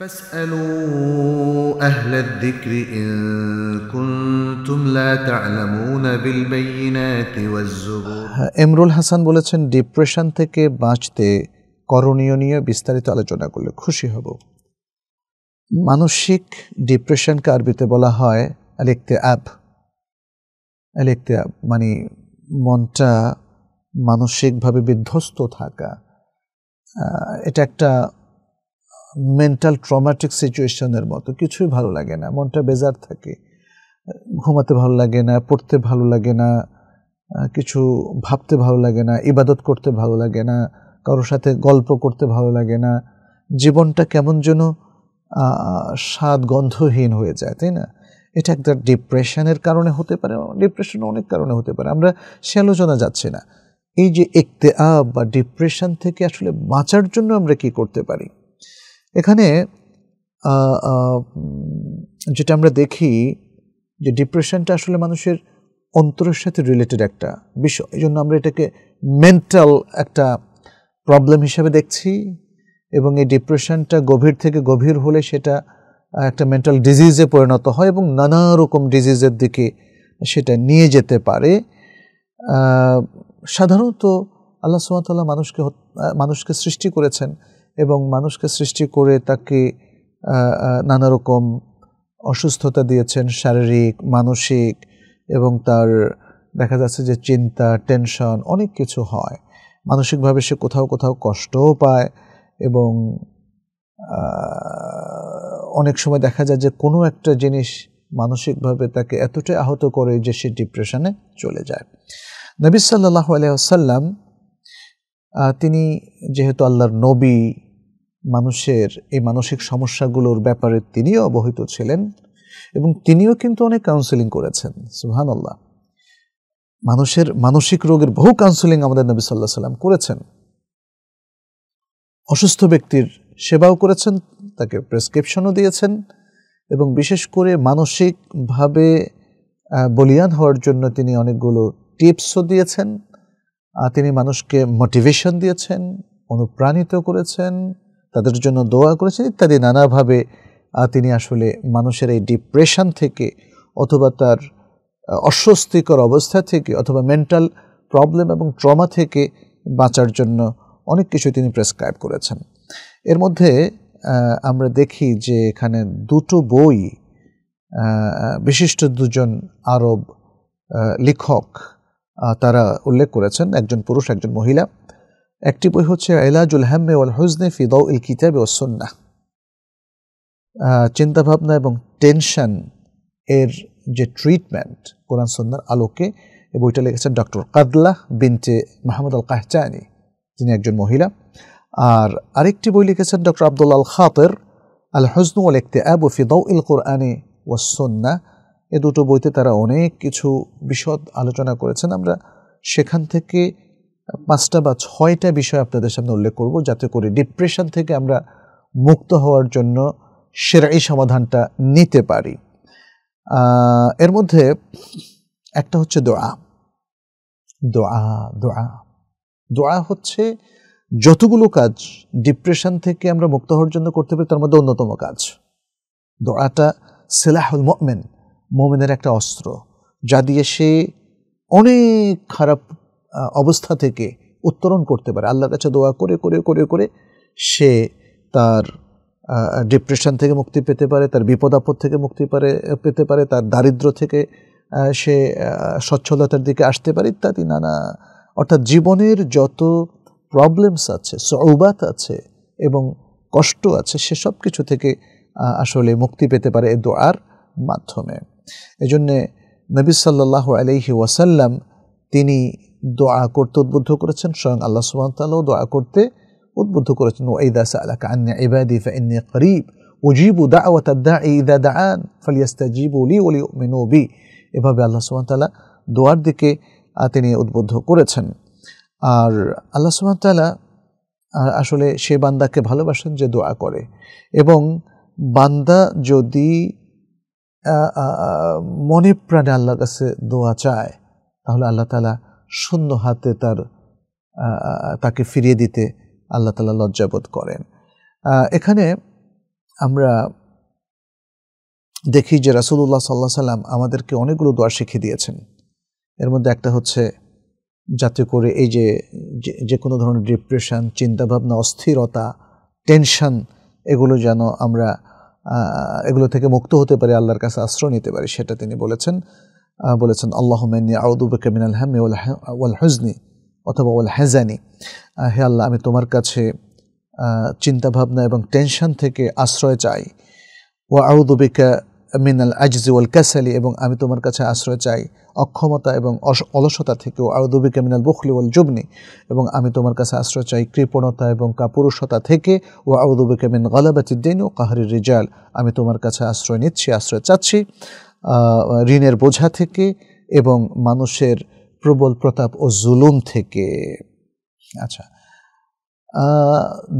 فاسألوا أهل الذكر إن كنتم لا تعلمون بالبينات এমরুল হাসান বলেছেন ডিপ্রেশন থেকে বাঁচতে করণীয় নিয়ে বিস্তারিত আলোচনা করলে খুশি হব মানসিক ডিপ্রেশনকে আরবিতে বলা হয় আলেকতে অ্যাপ লিখতে অ্যাপ মানে মনটা মানসিকভাবে বিধ্বস্ত থাকা এটা একটা মেন্টাল ট্রমাটিক সিচুয়েশনের মতো কিছুই ভালো লাগে না মনটা বেজার থাকে ঘুমাতে ভালো লাগে না পড়তে ভালো লাগে না কিছু ভাবতে ভালো লাগে না ইবাদত করতে ভালো লাগে না কারোর সাথে গল্প করতে ভালো লাগে না জীবনটা কেমন যেন স্বাদ গন্ধহীন হয়ে যায় তাই না এটা একটা ডিপ্রেশনের কারণে হতে পারে ডিপ্রেশন অনেক কারণে হতে পারে আমরা সে আলোচনা যাচ্ছি না এই যে একতে আপ বা ডিপ্রেশন থেকে আসলে বাঁচার জন্য আমরা কি করতে পারি এখানে যেটা আমরা দেখি যে ডিপ্রেশনটা আসলে মানুষের অন্তরের সাথে রিলেটেড একটা বিষয় এই জন্য আমরা এটাকে মেন্টাল একটা প্রবলেম হিসেবে দেখছি এবং এই ডিপ্রেশনটা গভীর থেকে গভীর হলে সেটা একটা মেন্টাল ডিজিজে পরিণত হয় এবং নানা রকম ডিজিজের দিকে সেটা নিয়ে যেতে পারে সাধারণত আল্লাহ সুমাতাল্লাহ মানুষকে মানুষকে সৃষ্টি করেছেন এবং মানুষকে সৃষ্টি করে তাকে নানা রকম অসুস্থতা দিয়েছেন শারীরিক মানসিক এবং তার দেখা যাচ্ছে যে চিন্তা টেনশন অনেক কিছু হয় মানসিকভাবে সে কোথাও কোথাও কষ্টও পায় এবং অনেক সময় দেখা যায় যে কোনো একটা জিনিস মানসিকভাবে তাকে এতটাই আহত করে যে সে ডিপ্রেশনে চলে যায় নবী সাল্লাহ আলিয়া সাল্লাম তিনি যেহেতু আল্লাহর নবী মানুষের এই মানসিক সমস্যাগুলোর ব্যাপারে তিনিও অবহিত ছিলেন এবং তিনিও কিন্তু অনেক কাউন্সেলিং করেছেন সুহান আল্লাহ মানুষের মানসিক রোগের বহু কাউন্সেলিং আমাদের নবী সাল্লাহ সাল্লাম করেছেন অসুস্থ ব্যক্তির সেবাও করেছেন তাকে প্রেসক্রিপশনও দিয়েছেন এবং বিশেষ করে মানসিকভাবে বলিয়ান হওয়ার জন্য তিনি অনেকগুলো টিপসও দিয়েছেন তিনি মানুষকে মোটিভেশন দিয়েছেন অনুপ্রাণিত করেছেন তাদের জন্য দোয়া করেছেন ইত্যাদি নানাভাবে তিনি আসলে মানুষের এই ডিপ্রেশন থেকে অথবা তার অস্বস্তিকর অবস্থা থেকে অথবা মেন্টাল প্রবলেম এবং ট্রমা থেকে বাঁচার জন্য অনেক কিছু তিনি প্রেসক্রাইব করেছেন এর মধ্যে আমরা দেখি যে এখানে দুটো বই বিশিষ্ট দুজন আরব লেখক তারা উল্লেখ করেছেন একজন পুরুষ একজন মহিলা একটি বই হচ্ছে এলাজুল হাম্মে ওয়াল হুজনে ফিদাউ ইল কিতাব ও সন্না চিন্তাভাবনা এবং টেনশন এর যে ট্রিটমেন্ট কোরআন সন্ন্যার আলোকে এই বইটা লিখেছেন ডক্টর কাদলা বিনতে মাহমুদ আল কাহচানি তিনি একজন মহিলা আর আরেকটি বই লিখেছেন ডক্টর আব্দুল আল খাতের আল হজনু আল ইকতে আবু ফিদাউ ইল কোরআনে সন্না এ দুটো বইতে তারা অনেক কিছু বিশদ আলোচনা করেছেন আমরা সেখান থেকে পাঁচটা বা ছয়টা বিষয় আপনাদের সামনে উল্লেখ করব যাতে করে ডিপ্রেশন থেকে আমরা মুক্ত হওয়ার জন্য সেরা এই সমাধানটা নিতে পারি এর মধ্যে একটা হচ্ছে দোয়া দোয়া দোয়া দোয়া হচ্ছে যতগুলো কাজ ডিপ্রেশন থেকে আমরা মুক্ত হওয়ার জন্য করতে পারি তার মধ্যে অন্যতম কাজ দোয়াটা সেলাহুল মমেন মোমেনের একটা অস্ত্র যা দিয়ে সে অনেক খারাপ অবস্থা থেকে উত্তরণ করতে পারে আল্লাহর কাছে দোয়া করে করে করে করে সে তার ডিপ্রেশন থেকে মুক্তি পেতে পারে তার বিপদ আপদ থেকে মুক্তি পারে পেতে পারে তার দারিদ্র থেকে সে স্বচ্ছলতার দিকে আসতে পারে ইত্যাদি নানা অর্থাৎ জীবনের যত প্রবলেমস আছে সৌবাত আছে এবং কষ্ট আছে সেসব কিছু থেকে আসলে মুক্তি পেতে পারে এ দোয়ার মাধ্যমে এজন্যে নবী সাল্লাহ আলহি ওয়াসাল্লাম তিনি দোয়া করতে উদ্বুদ্ধ করেছেন স্বয়ং আল্লাহ সুবাহতাল্লাহ দোয়া করতে উদ্বুদ্ধ করেছেন ওয়াইদাস আলাকা ইবাদি করিব উজিবু দা ও ফালিয়াস্তা জিব উলি এভাবে আল্লাহ সুবাহতাল্লাহ দোয়ার দিকে তিনি উদ্বুদ্ধ করেছেন আর আল্লাহ সুবাহতাল্লাহ আসলে সে বান্দাকে ভালোবাসেন যে দোয়া করে এবং বান্দা যদি মনে প্রাণে আল্লাহর কাছে দোয়া চায় তাহলে আল্লাহ তালা শূন্য হাতে তার তাকে ফিরিয়ে দিতে আল্লাহ তালা লজ্জাবোধ করেন এখানে আমরা দেখি যে রাসুল্লাহ সাল্লাহ সাল্লাম আমাদেরকে অনেকগুলো দোয়া শিখিয়ে দিয়েছেন এর মধ্যে একটা হচ্ছে যাতে করে এই যে যে কোনো ধরনের ডিপ্রেশন চিন্তাভাবনা অস্থিরতা টেনশন এগুলো যেন আমরা এগুলো থেকে মুক্ত হতে পারি আল্লাহর কাছে আশ্রয় নিতে পারি সেটা তিনি বলেছেন বলেছেন আল্লাহ মেনি আউদুবকে মিনাল হ্যাম ওয়াল হজনি অথবা ওয়াল হ্যাজানি হে আল্লাহ আমি তোমার কাছে চিন্তাভাবনা এবং টেনশন থেকে আশ্রয় চাই ও আউদুবিকা মিনাল আজজি ওয়াল কাসালি এবং আমি তোমার কাছে আশ্রয় চাই অক্ষমতা এবং অলসতা থেকেও দুবিকা মিনাল বখলি ওয়াল জুবনি এবং আমি তোমার কাছে আশ্রয় চাই কৃপণতা এবং কাপুরুষতা থেকে ও দুবিকা মিন গলাবাতিদ্দিন ও কাহারি রিজাল আমি তোমার কাছে আশ্রয় নিচ্ছি আশ্রয় চাচ্ছি ঋণের বোঝা থেকে এবং মানুষের প্রবল প্রতাপ ও জুলুম থেকে আচ্ছা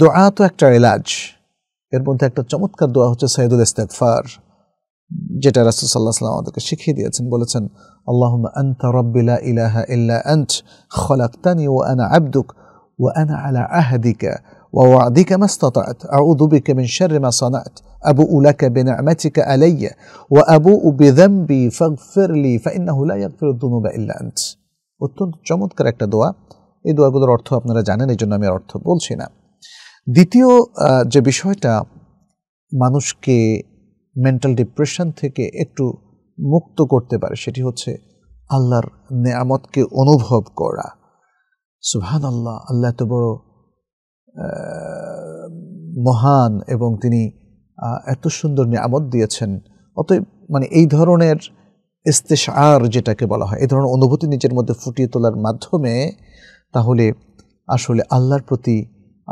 দোয়া তো একটা এলাজ এর মধ্যে একটা চমৎকার দোয়া হচ্ছে সাইদুল ইস্তেকফার যেটা রাসুল সাল্লাহ সাল্লাম আমাদেরকে শিখিয়ে দিয়েছেন বলেছেন আল্লাহম আন্তা রব্বিলা ইলাহা ইল্লা আন্ত খলাক্তানি ও আনা আব্দুক ও আনা আলা আহাদিকা ووعدك ما استطعت أعوذ بك من شر ما صنعت أبوء لك بنعمتك علي وأبوء بذنبي فاغفر لي فإنه لا يغفر الذنوب إلا أنت অত্যন্ত চমৎকার একটা দোয়া এই দোয়াগুলোর অর্থ আপনারা জানেন এই জন্য আমি অর্থ বলছি না দ্বিতীয় যে বিষয়টা মানুষকে মেন্টাল ডিপ্রেশন থেকে একটু মুক্ত করতে পারে সেটি হচ্ছে আল্লাহর নেয়ামতকে অনুভব করা সুহান আল্লাহ আল্লাহ এত বড় মহান এবং তিনি এত সুন্দর নিয়ামত দিয়েছেন অতএব মানে এই ধরনের ইস্তেশার যেটাকে বলা হয় এই ধরনের অনুভূতি নিজের মধ্যে ফুটিয়ে তোলার মাধ্যমে তাহলে আসলে আল্লাহর প্রতি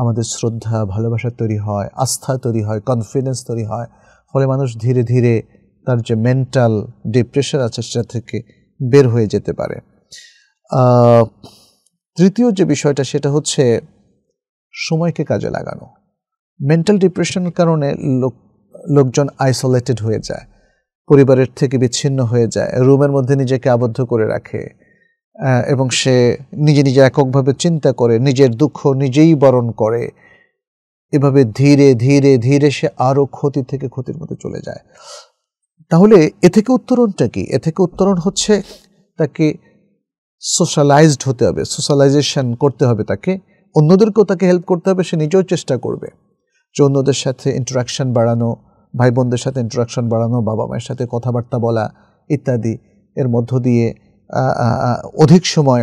আমাদের শ্রদ্ধা ভালোবাসা তৈরি হয় আস্থা তৈরি হয় কনফিডেন্স তৈরি হয় ফলে মানুষ ধীরে ধীরে তার যে মেন্টাল ডিপ্রেশন আছে সেটা থেকে বের হয়ে যেতে পারে তৃতীয় যে বিষয়টা সেটা হচ্ছে সময়কে কাজে লাগানো মেন্টাল ডিপ্রেশনের কারণে লোক লোকজন আইসোলেটেড হয়ে যায় পরিবারের থেকে বিচ্ছিন্ন হয়ে যায় রুমের মধ্যে নিজেকে আবদ্ধ করে রাখে এবং সে নিজে নিজে এককভাবে চিন্তা করে নিজের দুঃখ নিজেই বরণ করে এভাবে ধীরে ধীরে ধীরে সে আরও ক্ষতি থেকে ক্ষতির মধ্যে চলে যায় তাহলে এ থেকে উত্তরণটা কি এ থেকে উত্তরণ হচ্ছে তাকে সোশ্যালাইজড হতে হবে সোশ্যালাইজেশন করতে হবে তাকে অন্যদেরকেও তাকে হেল্প করতে হবে সে নিজেও চেষ্টা করবে যে অন্যদের সাথে ইন্টারাকশান বাড়ানো ভাই বোনদের সাথে ইন্টারাকশান বাড়ানো বাবা মায়ের সাথে কথাবার্তা বলা ইত্যাদি এর মধ্য দিয়ে অধিক সময়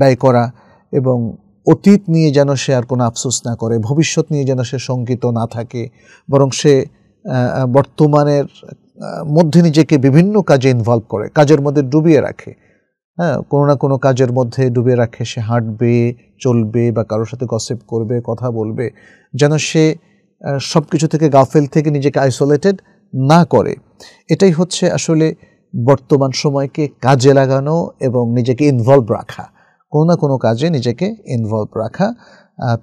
ব্যয় করা এবং অতীত নিয়ে যেন সে আর কোনো আফসোস না করে ভবিষ্যৎ নিয়ে যেন সে শঙ্কিত না থাকে বরং সে বর্তমানের মধ্যে নিজেকে বিভিন্ন কাজে ইনভলভ করে কাজের মধ্যে ডুবিয়ে রাখে হ্যাঁ কোনো না কোনো কাজের মধ্যে ডুবে রাখে সে হাঁটবে চলবে বা কারোর সাথে গসেপ করবে কথা বলবে যেন সে সব কিছু থেকে গাফেল থেকে নিজেকে আইসোলেটেড না করে এটাই হচ্ছে আসলে বর্তমান সময়কে কাজে লাগানো এবং নিজেকে ইনভলভ রাখা কোনো না কোনো কাজে নিজেকে ইনভলভ রাখা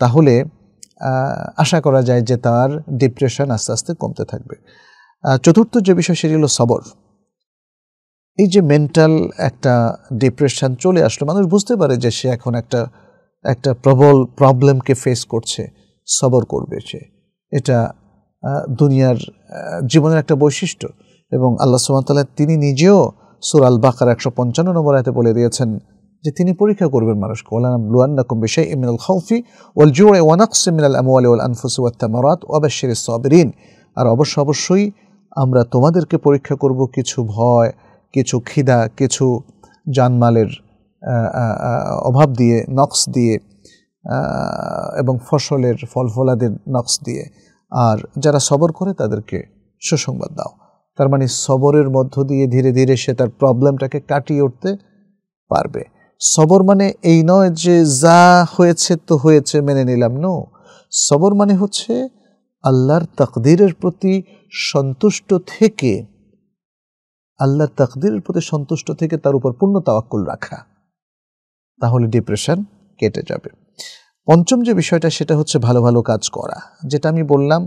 তাহলে আশা করা যায় যে তার ডিপ্রেশন আস্তে আস্তে কমতে থাকবে চতুর্থ যে বিষয় সেটি হলো সবর এই যে মেন্টাল একটা ডিপ্রেশন চলে আসলো মানুষ বুঝতে পারে যে সে এখন একটা একটা প্রবল প্রবলেমকে ফেস করছে সবর করবে সে এটা দুনিয়ার জীবনের একটা বৈশিষ্ট্য এবং আল্লাহ সুবাহতাল্লাহ তিনি নিজেও সুরাল বাকার একশো পঞ্চান্ন নম্বর আয়তে বলে দিয়েছেন যে তিনি পরীক্ষা করবেন মানুষকে ওলানাম লুয়ান্নাকুম বিশাই ইমিনুল খৌফি ওয়াল জুড়ে ওয়ানাকস মিনাল আমওয়াল ওয়াল আনফুস ওয়াত্তামারাত ওয়াবাশির সাবিরিন আর অবশ্য অবশ্যই আমরা তোমাদেরকে পরীক্ষা করব কিছু ভয় কিছু খিদা কিছু জানমালের অভাব দিয়ে নক্স দিয়ে এবং ফসলের ফল ফলাদের নক্স দিয়ে আর যারা সবর করে তাদেরকে সুসংবাদ দাও তার মানে সবরের মধ্য দিয়ে ধীরে ধীরে সে তার প্রবলেমটাকে কাটিয়ে উঠতে পারবে সবর মানে এই নয় যে যা হয়েছে তো হয়েছে মেনে নিলাম নো সবর মানে হচ্ছে আল্লাহর তাকদিরের প্রতি সন্তুষ্ট থেকে আল্লাহর তাকদিরের প্রতি সন্তুষ্ট থেকে তার উপর পূর্ণ তাওয়াক্কুল রাখা তাহলে ডিপ্রেশন কেটে যাবে পঞ্চম যে বিষয়টা সেটা হচ্ছে ভালো ভালো কাজ করা যেটা আমি বললাম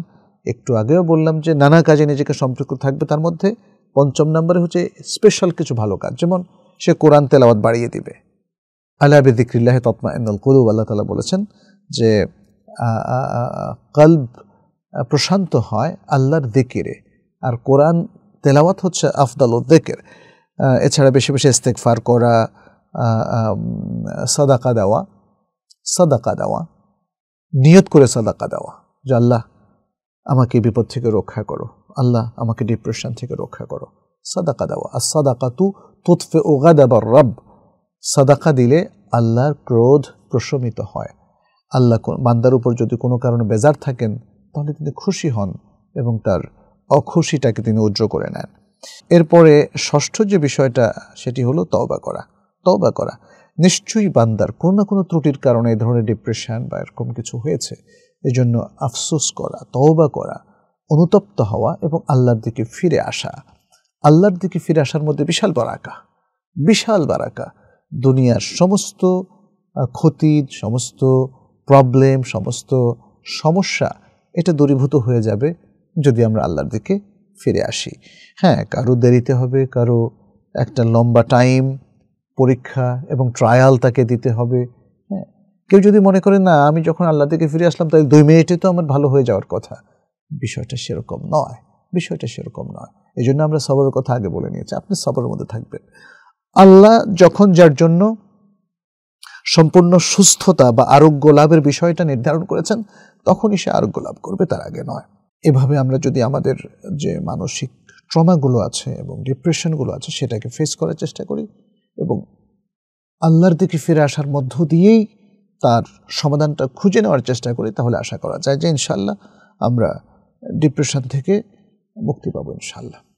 একটু আগেও বললাম যে নানা কাজে নিজেকে সম্পৃক্ত থাকবে তার মধ্যে পঞ্চম নম্বরে হচ্ছে স্পেশাল কিছু ভালো কাজ যেমন সে কোরআন তেলাওয়াত বাড়িয়ে দিবে আলা বেদিক্রিল্লাহ তৎমা ইন্দল কলুব আল্লাহ তালা বলেছেন যে কল্ব প্রশান্ত হয় আল্লাহর দিকিরে আর কোরআন তেলাওয়াত হচ্ছে আফদাল উদ্দেকের এছাড়া বেশি বেশি ইস্তেকফার করা সাদাকা দেওয়া সাদাকা দেওয়া নিয়ত করে সদাকা দেওয়া যে আল্লাহ আমাকে বিপদ থেকে রক্ষা করো আল্লাহ আমাকে ডিপ্রেশন থেকে রক্ষা করো সাদাকা দেওয়া আর সদাকা তু তুৎফে দেবার রব সাদাকা দিলে আল্লাহর ক্রোধ প্রশমিত হয় আল্লাহ বান্দার উপর যদি কোনো কারণে বেজার থাকেন তাহলে তিনি খুশি হন এবং তার অখুশিটাকে তিনি উজ্জ্ব করে নেন এরপরে ষষ্ঠ যে বিষয়টা সেটি হলো তওবা করা তওবা করা নিশ্চয়ই বান্দার কোনো না কোনো ত্রুটির কারণে এই ধরনের ডিপ্রেশন বা এরকম কিছু হয়েছে এজন্য আফসোস করা তওবা করা অনুতপ্ত হওয়া এবং আল্লাহর দিকে ফিরে আসা আল্লাহর দিকে ফিরে আসার মধ্যে বিশাল বারাকা বিশাল বারাকা দুনিয়ার সমস্ত ক্ষতি সমস্ত প্রবলেম সমস্ত সমস্যা এটা দূরীভূত হয়ে যাবে যদি আমরা আল্লাহর দিকে ফিরে আসি হ্যাঁ কারো দেরিতে হবে কারো একটা লম্বা টাইম পরীক্ষা এবং ট্রায়াল তাকে দিতে হবে হ্যাঁ কেউ যদি মনে করে না আমি যখন আল্লাহ থেকে ফিরে আসলাম তাই দুই মিনিটে তো আমার ভালো হয়ে যাওয়ার কথা বিষয়টা সেরকম নয় বিষয়টা সেরকম নয় এই জন্য আমরা সবার কথা আগে বলে নিয়েছি আপনি সবার মধ্যে থাকবেন আল্লাহ যখন যার জন্য সম্পূর্ণ সুস্থতা বা আরোগ্য লাভের বিষয়টা নির্ধারণ করেছেন তখনই সে আরোগ্য লাভ করবে তার আগে নয় এভাবে আমরা যদি আমাদের যে মানসিক ট্রমাগুলো আছে এবং ডিপ্রেশনগুলো আছে সেটাকে ফেস করার চেষ্টা করি এবং আল্লাহর দিকে ফিরে আসার মধ্য দিয়েই তার সমাধানটা খুঁজে নেওয়ার চেষ্টা করি তাহলে আশা করা যায় যে ইনশাল্লাহ আমরা ডিপ্রেশন থেকে মুক্তি পাবো ইনশাল্লাহ